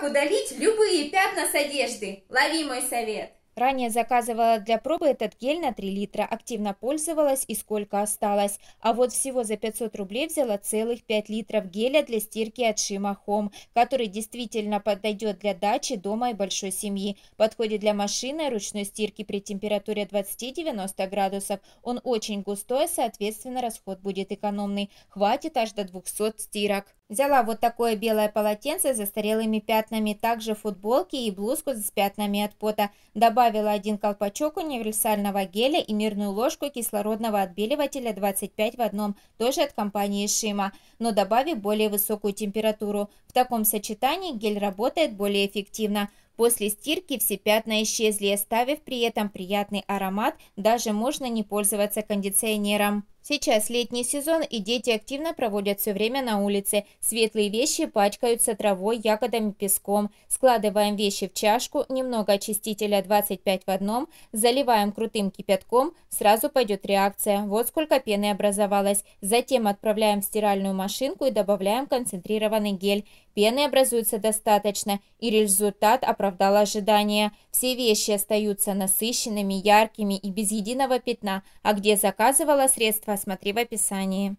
как удалить любые пятна с одежды. Лови мой совет. Ранее заказывала для пробы этот гель на 3 литра, активно пользовалась и сколько осталось. А вот всего за 500 рублей взяла целых 5 литров геля для стирки от Шима Хом, который действительно подойдет для дачи, дома и большой семьи. Подходит для машины, ручной стирки при температуре 20-90 градусов. Он очень густой, соответственно расход будет экономный. Хватит аж до 200 стирок. Взяла вот такое белое полотенце с застарелыми пятнами, также футболки и блузку с пятнами от пота. Добавила один колпачок универсального геля и мирную ложку кислородного отбеливателя 25 в одном, тоже от компании Шима, но добавив более высокую температуру. В таком сочетании гель работает более эффективно. После стирки все пятна исчезли, оставив при этом приятный аромат, даже можно не пользоваться кондиционером. Сейчас летний сезон, и дети активно проводят все время на улице. Светлые вещи пачкаются травой, ягодами, песком. Складываем вещи в чашку, немного очистителя 25 в одном, заливаем крутым кипятком, сразу пойдет реакция. Вот сколько пены образовалось. Затем отправляем в стиральную машинку и добавляем концентрированный гель. Пены образуется достаточно, и результат оправдал ожидания. Все вещи остаются насыщенными, яркими и без единого пятна, а где заказывала средства, посмотри в описании.